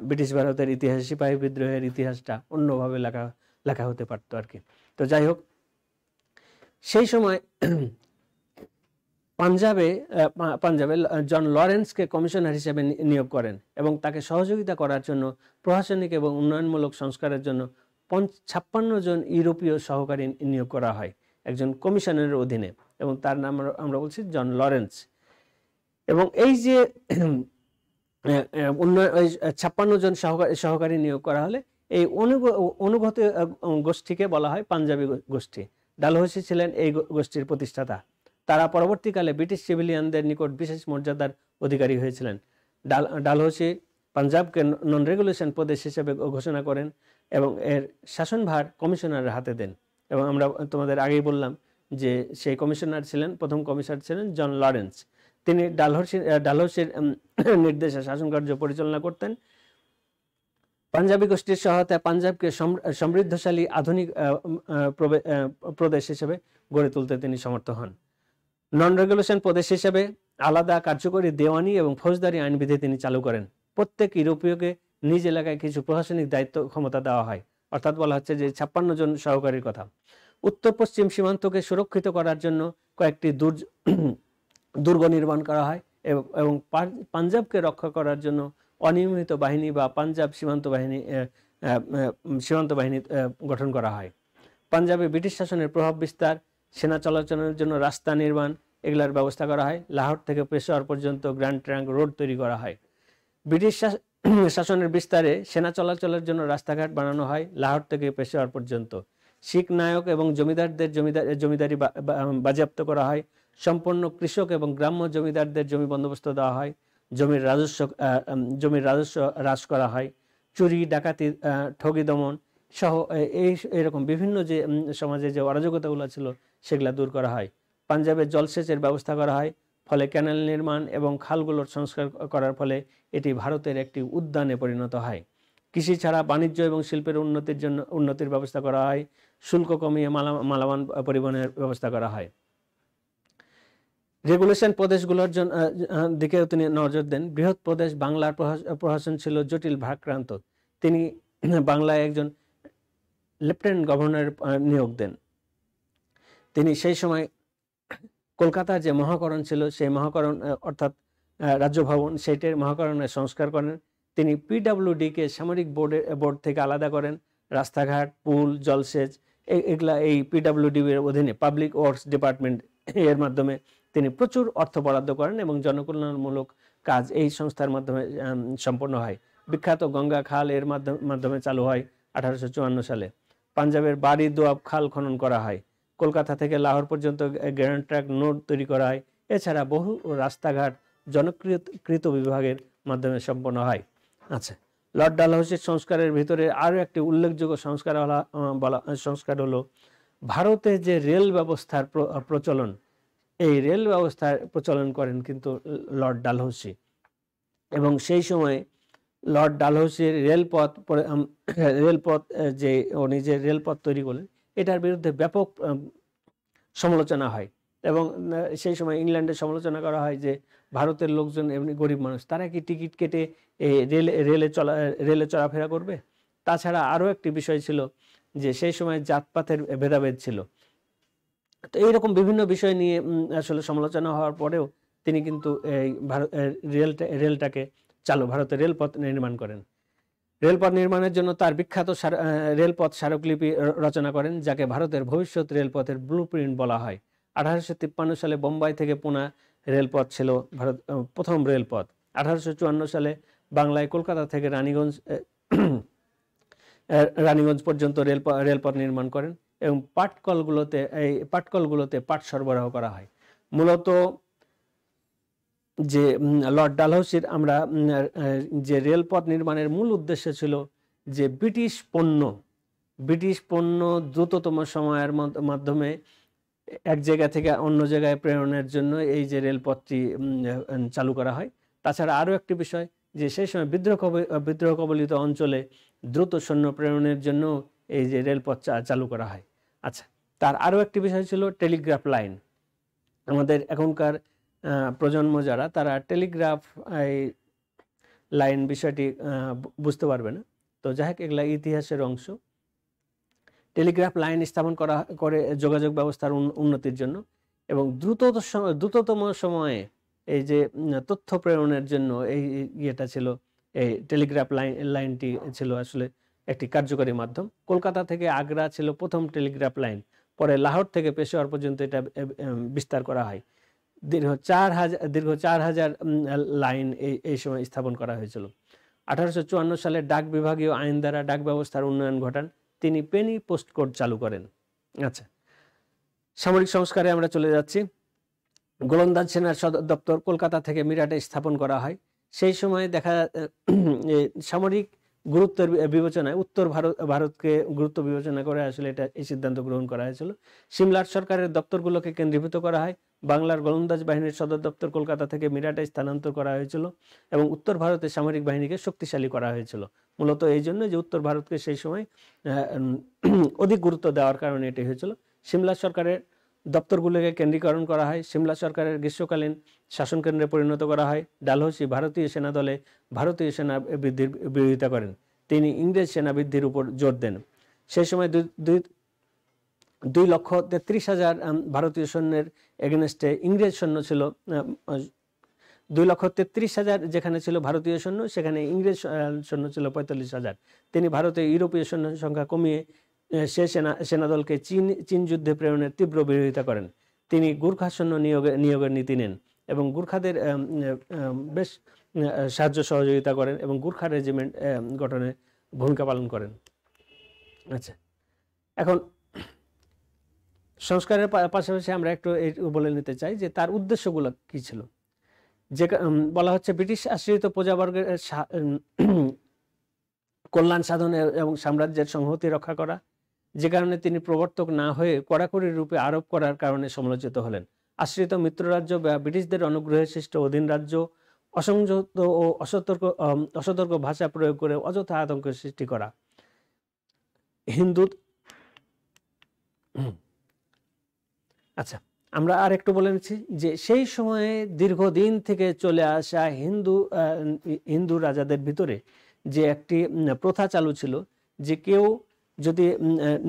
ব্রিটিশ ভারতের ইতিহাস সিপাহী বিদ্রোহের ইতিহাসটা অন্যভাবে লেখা লেখা হতে পারত আর কি তো যাই হোক সেই সময় পাঞ্জাবে পাঞ্জাবে জন লরেন্সকে কমিশনার হিসেবে নিয়োগ করেন এবং তাকে সহযোগিতা করার জন্য প্রশাসনিক এবং উন্নয়নমূলক সংস্কারের জন্য পঞ্চ ছাপ্পান্ন জন ইউরোপীয় সহকারী নিয়োগ করা হয় একজন কমিশনের অধীনে এবং তার নাম আমরা বলছি জন লরেন্স এবং এই যে ছাপ্পান্ন জন সহকারী সহকারী নিয়োগ করা হলে এই অনুগত গোষ্ঠীকে বলা হয় পাঞ্জাবি গোষ্ঠী ডালহসি ছিলেন এই গোষ্ঠীর প্রতিষ্ঠাতা তারা পরবর্তীকালে ব্রিটিশ সিভিলিয়ানদের নিকট বিশেষ মর্যাদার অধিকারী হয়েছিলেন ডাল ডালহসি পাঞ্জাবকে নন রেগুলেশন প্রদেশ হিসেবে ঘোষণা করেন এবং এর শাসনভার কমিশনারের হাতে দেন এবং আমরা তোমাদের আগেই বললাম যে সেই কমিশনার ছিলেন প্রথম কমিশনার ছিলেন জন লরেন্স তিনি ডালহসি ডালহসির নির্দেশে শাসনকার্য পরিচালনা করতেন পাঞ্জাবি গোষ্ঠীর সহায়তায় পাঞ্জাবকে সমৃদ্ধশালী আধুনিক প্রদেশ হিসেবে গড়ে তুলতে তিনি সমর্থ হন নন রেগুলেশন প্রদেশ হিসেবে আলাদা কার্যকরী দেওয়ানি এবং ফৌজদারি আইনবিধি তিনি চালু করেন প্রত্যেক ইউরোপীয়কে নিজ এলাকায় কিছু প্রশাসনিক দায়িত্ব ক্ষমতা দেওয়া হয় অর্থাৎ বলা হচ্ছে যে ছাপ্পান্ন জন সহকারীর কথা উত্তর পশ্চিম সীমান্তকে সুরক্ষিত করার জন্য কয়েকটি দুর্যোগ দুর্গ নির্মাণ করা হয় এবং পাঞ্জাবকে রক্ষা করার জন্য অনিয়মিত বাহিনী বা পাঞ্জাব সীমান্ত বাহিনী সীমান্ত বাহিনী গঠন করা হয় পাঞ্জাবে ব্রিটিশ শাসনের প্রভাব বিস্তার সেনা চলাচলের জন্য রাস্তা নির্মাণ এগুলার ব্যবস্থা করা হয় লাহোর থেকে পেশোয়ার পর্যন্ত গ্র্যান্ড ট্র্যাঙ্ক রোড তৈরি করা হয় ব্রিটিশ শাসনের বিস্তারে সেনা চলাচলের জন্য রাস্তাঘাট বানানো হয় লাহোর থেকে পেশোয়ার পর্যন্ত শিখ নায়ক এবং জমিদারদের জমিদার জমিদারি বাজেয়াপ্ত করা হয় সম্পন্ন কৃষক এবং গ্রাম্য জমিদারদের জমি বন্দোবস্ত দেওয়া হয় জমির রাজস্ব জমির রাজস্ব হ্রাস করা হয় চুরি ডাকাতি ঠগি দমন সহ এই এরকম বিভিন্ন যে সমাজে যে অরাজকতাগুলো ছিল সেগুলো দূর করা হয় পাঞ্জাবে জলসেচের ব্যবস্থা করা হয় ফলে ক্যানেল নির্মাণ এবং খালগুলোর সংস্কার করার ফলে এটি ভারতের একটি উদ্যানে পরিণত হয় কৃষি ছাড়া বাণিজ্য এবং শিল্পের উন্নতির জন্য উন্নতির ব্যবস্থা করা হয় শুল্ক কমিয়ে মালা মালামান পরিবহনের ব্যবস্থা করা হয় রেগুলেশন প্রদেশগুলোর জন্য দিকেও তিনি নজর দেন বৃহৎ প্রদেশ বাংলার প্রশাসন ছিল জটিল ভাগক্রান্ত তিনি বাংলায় একজন লেফটেন্যান্ট গভর্নর নিয়োগ দেন তিনি সেই সময় কলকাতার যে মহাকরণ ছিল সেই মহাকরণ অর্থাৎ রাজ্য ভবন সেইটির মহাকরণের সংস্কার করেন তিনি পিডাব্লিউডিকে সামরিক বোর্ডের বোর্ড থেকে আলাদা করেন রাস্তাঘাট পুল জলসেচ এগুলা এই পিডাব্লিউডি এর অধীনে পাবলিক ওয়ার্কস ডিপার্টমেন্ট এর মাধ্যমে তিনি প্রচুর অর্থ বরাদ্দ করেন এবং জনকল্যাণমূলক কাজ এই সংস্থার মাধ্যমে সম্পন্ন হয় বিখ্যাত গঙ্গা খাল এর মাধ্যমে চালু হয় আঠারোশো সালে পাঞ্জাবের বাড়ি দোয়াব খাল খনন করা হয় কলকাতা থেকে লাহোর পর্যন্ত গ্র্যান্ড ট্র্যাক নোড তৈরি করা হয় এছাড়া বহু রাস্তাঘাট জনকৃত বিভাগের মাধ্যমে সম্পন্ন হয় আচ্ছা লর্ড ডালহাউসির সংস্কারের ভিতরে আরও একটি উল্লেখযোগ্য সংস্কার বলা সংস্কার হলো ভারতে যে রেল ব্যবস্থার প্রচলন এই রেল ব্যবস্থার প্রচলন করেন কিন্তু লর্ড ডালহৌসি এবং সেই সময় লর্ড ডালহৌসির রেলপথ রেলপথ যে উনি যে রেলপথ তৈরি করলেন এটার বিরুদ্ধে ব্যাপক সমালোচনা হয় এবং সেই সময় ইংল্যান্ডে সমালোচনা করা হয় যে ভারতের লোকজন এমনি গরিব মানুষ তারা কি টিকিট কেটে এই রেলে রেলে চলা রেলে চলাফেরা করবে তাছাড়া আরও একটি বিষয় ছিল যে সেই সময় জাতপাতের ভেদাভেদ ছিল তো এইরকম বিভিন্ন বিষয় নিয়ে আসলে সমালোচনা হওয়ার পরেও তিনি কিন্তু এই ভারত রেলটা রেলটাকে চালু ভারতের রেলপথ নির্মাণ করেন রেলপথ নির্মাণের জন্য তার বিখ্যাত রেলপথ স্মারকলিপি রচনা করেন যাকে ভারতের ভবিষ্যৎ রেলপথের ব্লু বলা হয় আঠারোশো সালে বোম্বাই থেকে পুনা রেলপথ ছিল ভারত প্রথম রেলপথ আঠারোশো সালে বাংলায় কলকাতা থেকে রানীগঞ্জ রানীগঞ্জ পর্যন্ত রেলপথ রেলপথ নির্মাণ করেন এবং পাটকলগুলোতে এই পাটকলগুলোতে পাট সরবরাহ করা হয় মূলত যে লর্ড ডালহৌসির আমরা যে রেলপথ নির্মাণের মূল উদ্দেশ্য ছিল যে ব্রিটিশ পণ্য ব্রিটিশ পণ্য দ্রুততম সময়ের মাধ্যমে এক জায়গা থেকে অন্য জায়গায় প্রেরণের জন্য এই যে রেলপথটি চালু করা হয় তাছাড়া আরও একটি বিষয় যে সেই সময় বিদ্রোহ বিদ্রোহ কবলিত অঞ্চলে দ্রুত সৈন্য প্রেরণের জন্য এই যে রেলপথ চালু করা হয় আচ্ছা তার আরও একটি বিষয় ছিল টেলিগ্রাফ লাইন আমাদের এখনকার প্রজন্ম যারা তারা টেলিগ্রাফ এই লাইন বিষয়টি বুঝতে পারবে না তো যাই হোক এগুলা ইতিহাসের অংশ টেলিগ্রাফ লাইন স্থাপন করা করে যোগাযোগ ব্যবস্থার উন্নতির জন্য এবং দ্রুত দ্রুততম সময়ে এই যে তথ্য প্রেরণের জন্য এই ইয়েটা ছিল এই টেলিগ্রাফ লাইন লাইনটি ছিল আসলে একটি কার্যকরী মাধ্যম কলকাতা থেকে আগ্রা ছিল প্রথম টেলিগ্রাফ লাইন পরে লাহোর থেকে পেশোয়ার পর্যন্ত এটা বিস্তার করা হয় দীর্ঘ চার হাজার দীর্ঘ চার হাজার লাইন এই এই সময় স্থাপন করা হয়েছিল আঠারোশো সালে ডাক বিভাগীয় আইন দ্বারা ডাক ব্যবস্থার উন্নয়ন ঘটান তিনি পেনি পোস্ট কোড চালু করেন আচ্ছা সামরিক সংস্কারে আমরা চলে যাচ্ছি গোলন্দাজ সেনার সদর দপ্তর কলকাতা থেকে মিরাটে স্থাপন করা হয় সেই সময় দেখা সামরিক গুরুত্বের বিবেচনায় উত্তর ভারত ভারতকে গুরুত্ব বিবেচনা করে আসলে এটা এই সিদ্ধান্ত গ্রহণ করা হয়েছিল সিমলার সরকারের দপ্তরগুলোকে কেন্দ্রীভূত করা হয় বাংলার গোলন্দাজ বাহিনীর সদর দপ্তর কলকাতা থেকে মিরাটে স্থানান্তর করা হয়েছিল এবং উত্তর ভারতের সামরিক বাহিনীকে শক্তিশালী করা হয়েছিল মূলত এই জন্য যে উত্তর ভারতকে সেই সময় অধিক গুরুত্ব দেওয়ার কারণে এটি হয়েছিল সিমলা সরকারের দপ্তরগুলোকে কেন্দ্রীকরণ করা হয় সিমলা সরকারের গ্রীষ্মকালীন শাসন কেন্দ্রে পরিণত করা হয় ডালহৌসি ভারতীয় সেনা দলে ভারতীয় সেনা বৃদ্ধির বিরোধিতা করেন তিনি ইংরেজ সেনা বৃদ্ধির উপর জোর দেন সেই সময় দুই দুই লক্ষ তেত্রিশ হাজার ভারতীয় সৈন্যের এগেনস্টে ইংরেজ সৈন্য ছিল দুই লক্ষ তেত্রিশ হাজার যেখানে ছিল ভারতীয় সৈন্য সেখানে ইংরেজ সৈন্য ছিল পঁয়তাল্লিশ হাজার তিনি ভারতে ইউরোপীয় সৈন্য সংখ্যা কমিয়ে সে সেনা সেনাদলকে চীন চীন যুদ্ধে প্রেরণের তীব্র বিরোধিতা করেন তিনি গুর্খা সৈন্য নিয়োগে নিয়োগের নীতি নেন এবং গুর্খাদের বেশ সাহায্য সহযোগিতা করেন এবং গুর্খা রেজিমেন্ট গঠনে ভূমিকা পালন করেন আচ্ছা এখন সংস্কারের পাশাপাশি আমরা একটু বলে নিতে চাই যে তার উদ্দেশ্যগুলো কি ছিল যে বলা হচ্ছে ব্রিটিশ আশ্রিত প্রজাবর্গের কল্যাণ সাধনে এবং সাম্রাজ্যের সংহতি রক্ষা করা যে কারণে তিনি প্রবর্তক না হয়ে কড়াকড়ি রূপে আরোপ করার কারণে সমালোচিত হলেন আশ্রিত মিত্ররাজ্য বা ব্রিটিশদের অনুগ্রহে সৃষ্ট অধীন রাজ্য অসংযত ও অসতর্ক অসতর্ক ভাষা প্রয়োগ করে অযথা আতঙ্কের সৃষ্টি করা হিন্দু আচ্ছা আমরা আর একটু বলে নিচ্ছি যে সেই সময়ে দীর্ঘদিন থেকে চলে আসা হিন্দু হিন্দু রাজাদের ভিতরে যে একটি প্রথা চালু ছিল যে কেউ যদি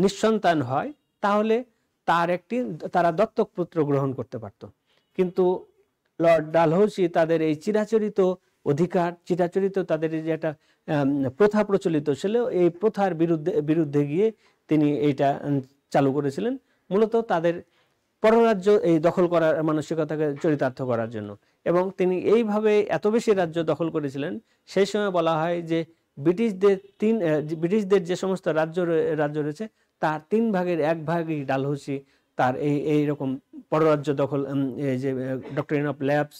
নিঃসন্তান হয় তাহলে তার একটি তারা দত্তক পুত্র গ্রহণ করতে পারত কিন্তু লর্ড ডালহৌসি তাদের এই চিরাচরিত অধিকার চিরাচরিত তাদের যে একটা প্রথা প্রচলিত ছিল এই প্রথার বিরুদ্ধে বিরুদ্ধে গিয়ে তিনি এইটা চালু করেছিলেন মূলত তাদের পররাজ্য এই দখল করার মানসিকতাকে চরিতার্থ করার জন্য এবং তিনি এইভাবে এত বেশি রাজ্য দখল করেছিলেন সেই সময় বলা হয় যে ব্রিটিশদের তিন ব্রিটিশদের যে সমস্ত রাজ্য রাজ্য রয়েছে তার তিন ভাগের এক ভাগই ডালহৌসি তার এই এইরকম পররাজ্য দখল এই যে ডক্টরিন অফ ল্যাবস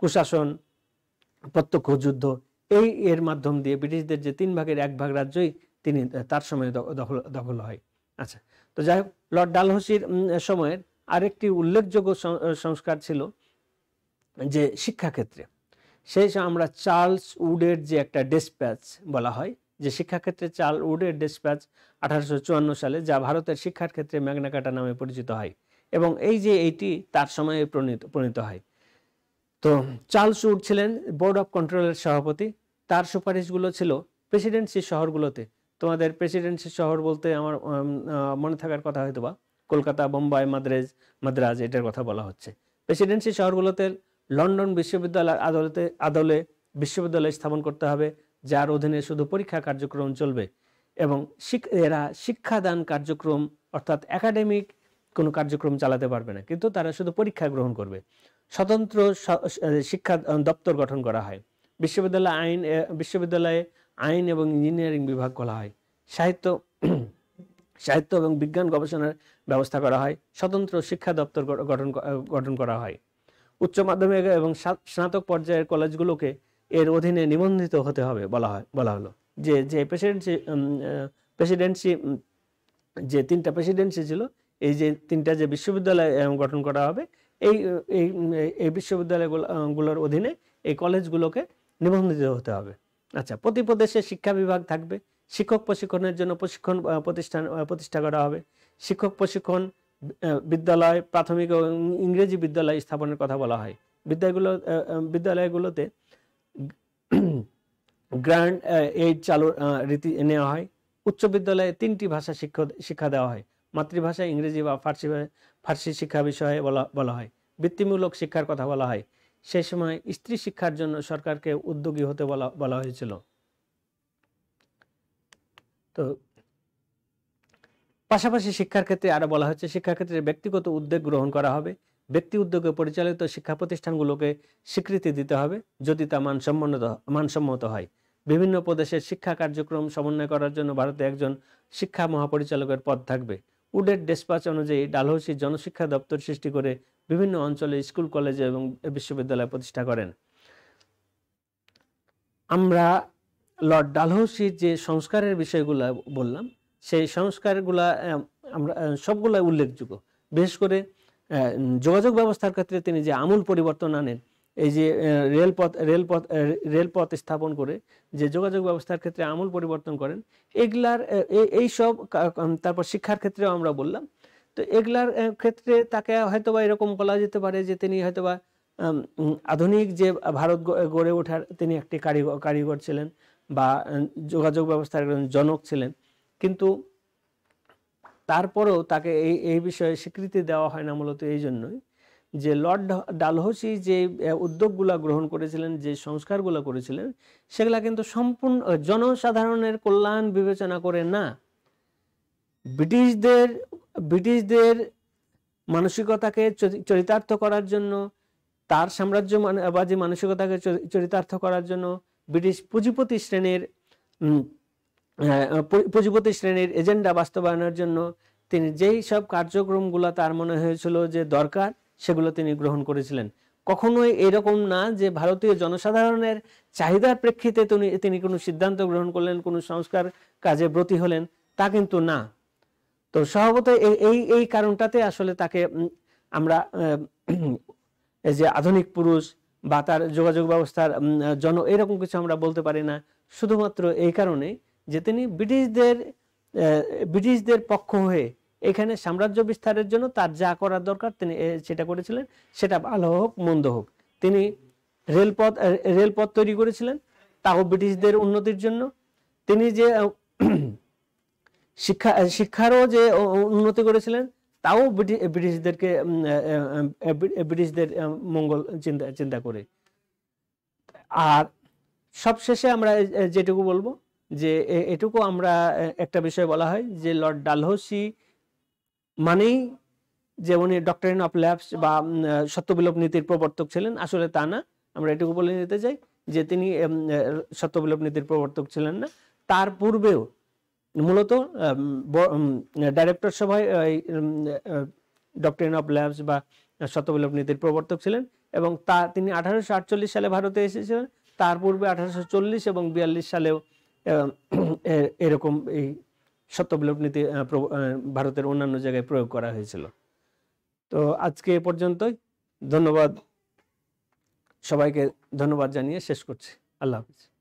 কুশাসন প্রত্যক্ষ যুদ্ধ এই এর মাধ্যম দিয়ে ব্রিটিশদের যে তিন ভাগের এক ভাগ রাজ্যই তিনি তার সময় দখল দখল হয় আচ্ছা তো যাই হোক লর্ড ডালহৌসির সময়ের আরেকটি উল্লেখযোগ্য সংস্কার ছিল যে শিক্ষাক্ষেত্রে সেই আমরা চার্লস উডের যে একটা ডেসপ্যাচ বলা হয় যে শিক্ষাক্ষেত্রে চার্ল উডের ডেসপ্যাচ আঠারোশো সালে যা ভারতের শিক্ষার ক্ষেত্রে ম্যাগনাকাটা নামে পরিচিত হয় এবং এই যে এইটি তার সময়ে প্রণীত প্রণীত হয় তো চার্লস উড ছিলেন বোর্ড অফ কন্ট্রোলের সভাপতি তার সুপারিশগুলো ছিল প্রেসিডেন্সি শহরগুলোতে তোমাদের প্রেসিডেন্সি শহর বলতে আমার মনে থাকার কথা হয়তো বা কলকাতা বোম্বাই মাদ্রাজ মাদ্রাজ এটার কথা বলা হচ্ছে প্রেসিডেন্সি শহরগুলোতে লন্ডন বিশ্ববিদ্যালয়ের আদালতে আদলে বিশ্ববিদ্যালয় স্থাপন করতে হবে যার অধীনে শুধু পরীক্ষা কার্যক্রম চলবে এবং এরা শিক্ষাদান কার্যক্রম অর্থাৎ একাডেমিক কোনো কার্যক্রম চালাতে পারবে না কিন্তু তারা শুধু পরীক্ষা গ্রহণ করবে স্বতন্ত্র শিক্ষা দপ্তর গঠন করা হয় বিশ্ববিদ্যালয় আইন বিশ্ববিদ্যালয়ে আইন এবং ইঞ্জিনিয়ারিং বিভাগ খোলা হয় সাহিত্য সাহিত্য এবং বিজ্ঞান গবেষণার ব্যবস্থা করা হয় স্বতন্ত্র শিক্ষা দপ্তর গঠন গঠন করা হয় উচ্চ মাধ্যমিক এবং স্নাতক পর্যায়ের কলেজগুলোকে এর অধীনে নিবন্ধিত হতে হবে বলা হয় বলা হলো যে যে প্রেসিডেন্সি প্রেসিডেন্সি যে তিনটা প্রেসিডেন্সি ছিল এই যে তিনটা যে বিশ্ববিদ্যালয় গঠন করা হবে এই এই বিশ্ববিদ্যালয়গুলোর অধীনে এই কলেজগুলোকে নিবন্ধিত হতে হবে আচ্ছা প্রতি প্রদেশে শিক্ষা বিভাগ থাকবে শিক্ষক প্রশিক্ষণের জন্য প্রশিক্ষণ প্রতিষ্ঠান প্রতিষ্ঠা করা হবে শিক্ষক প্রশিক্ষণ বিদ্যালয় প্রাথমিক ইংরেজি বিদ্যালয় স্থাপনের কথা বলা হয় বিদ্যালয়গুলো বিদ্যালয়গুলোতে গ্র্যান্ড এইড চালু রীতি নেওয়া হয় উচ্চ বিদ্যালয়ে তিনটি ভাষা শিক্ষা শিক্ষা দেওয়া হয় মাতৃভাষা ইংরেজি বা ফার্সি ফার্সি শিক্ষা বিষয়ে বলা বলা হয় বৃত্তিমূলক শিক্ষার কথা বলা হয় সে সময় স্ত্রী শিক্ষার জন্য সরকারকে উদ্যোগী হতে বলা বলা হয়েছিল তো পাশাপাশি শিক্ষার ক্ষেত্রে আরও বলা হচ্ছে শিক্ষার ক্ষেত্রে ব্যক্তিগত উদ্যোগ গ্রহণ করা হবে ব্যক্তি উদ্যোগে পরিচালিত শিক্ষা প্রতিষ্ঠানগুলোকে স্বীকৃতি দিতে হবে যদি তা মানসম্মত মানসম্মত হয় বিভিন্ন প্রদেশের শিক্ষা কার্যক্রম সমন্বয় করার জন্য ভারতে একজন শিক্ষা মহাপরিচালকের পদ থাকবে উডের ডেসপাচ অনুযায়ী ডালহৌসি জনশিক্ষা দপ্তর সৃষ্টি করে বিভিন্ন অঞ্চলে স্কুল কলেজ এবং বিশ্ববিদ্যালয় প্রতিষ্ঠা করেন আমরা লর্ড ডালহৌসির যে সংস্কারের বিষয়গুলো বললাম সেই সংস্কারগুলা আমরা সবগুলা উল্লেখযোগ্য বিশেষ করে যোগাযোগ ব্যবস্থার ক্ষেত্রে তিনি যে আমূল পরিবর্তন আনেন এই যে রেলপথ রেলপথ রেলপথ স্থাপন করে যে যোগাযোগ ব্যবস্থার ক্ষেত্রে আমূল পরিবর্তন করেন এগুলার এই সব তারপর শিক্ষার ক্ষেত্রেও আমরা বললাম তো এগুলার ক্ষেত্রে তাকে হয়তোবা এরকম বলা যেতে পারে যে তিনি হয়তোবা আধুনিক যে ভারত গড়ে ওঠার তিনি একটি কারিগর কারিগর ছিলেন বা যোগাযোগ ব্যবস্থার জনক ছিলেন কিন্তু তারপরেও তাকে এই এই বিষয়ে স্বীকৃতি দেওয়া হয় না মূলত এই জন্যই যে লর্ড ডালহসি যে উদ্যোগগুলো গ্রহণ করেছিলেন যে সংস্কারগুলো করেছিলেন সেগুলা কিন্তু সম্পূর্ণ জনসাধারণের কল্যাণ বিবেচনা করে না ব্রিটিশদের ব্রিটিশদের মানসিকতাকে চরিতার্থ করার জন্য তার সাম্রাজ্য বা যে মানসিকতাকে চরিতার্থ করার জন্য ব্রিটিশ পুঁজিপতি শ্রেণীর হ্যাঁ, পুঁজিপতি শ্রেণীর এজেন্ডা বাস্তবায়নের জন্য তিনি যেই সব কার্যক্রমগুলো তার মনে হয়েছিল যে দরকার সেগুলো তিনি গ্রহণ করেছিলেন কখনোই এরকম না যে ভারতীয় জনসাধারণের চাহিদার প্রেক্ষিতে তিনি তিনি কোনো সিদ্ধান্ত গ্রহণ করলেন কোনো সংস্কার কাজে ব্রতী হলেন তা কিন্তু না তো স্বভাবত এই এই কারণটাতে আসলে তাকে আমরা এই যে আধুনিক পুরুষ বা তার যোগাযোগ ব্যবস্থার জন এরকম কিছু আমরা বলতে পারি না শুধুমাত্র এই কারণে যে তিনি ব্রিটিশদের ব্রিটিশদের পক্ষ হয়ে এখানে সাম্রাজ্য বিস্তারের জন্য তার যা করার দরকার তিনি সেটা করেছিলেন সেটা ভালো হোক মন্দ হোক তিনি রেলপথ রেলপথ তৈরি করেছিলেন তাও ব্রিটিশদের উন্নতির জন্য তিনি যে শিক্ষা শিক্ষারও যে উন্নতি করেছিলেন তাও ব্রিটিশদেরকে ব্রিটিশদের মঙ্গল চিন্তা চিন্তা করে আর সবশেষে আমরা যেটুকু বলবো যে এটুকু আমরা একটা বিষয় বলা হয় যে লর্ড ডালহসি মানেই যেমন ডক্টরিন অফ ল্যাবস বা সত্যবিলোপ নীতির প্রবর্তক ছিলেন আসলে তা না আমরা এটুকু বলে নিতে চাই যে তিনি সত্যবিলোপ নীতির প্রবর্তক ছিলেন না তার পূর্বেও মূলত ডাইরেক্টর সভায় ডক্টরিন অফ ল্যাবস বা শতবিলোপ নীতির প্রবর্তক ছিলেন এবং তা তিনি আঠারোশো সালে ভারতে এসেছিলেন তার পূর্বে আঠারোশো এবং বিয়াল্লিশ সালেও এরকম এই সত্যবিলোপ নীতি ভারতের অন্যান্য জায়গায় প্রয়োগ করা হয়েছিল তো আজকে এ পর্যন্তই ধন্যবাদ সবাইকে ধন্যবাদ জানিয়ে শেষ করছি আল্লাহ হাফিজ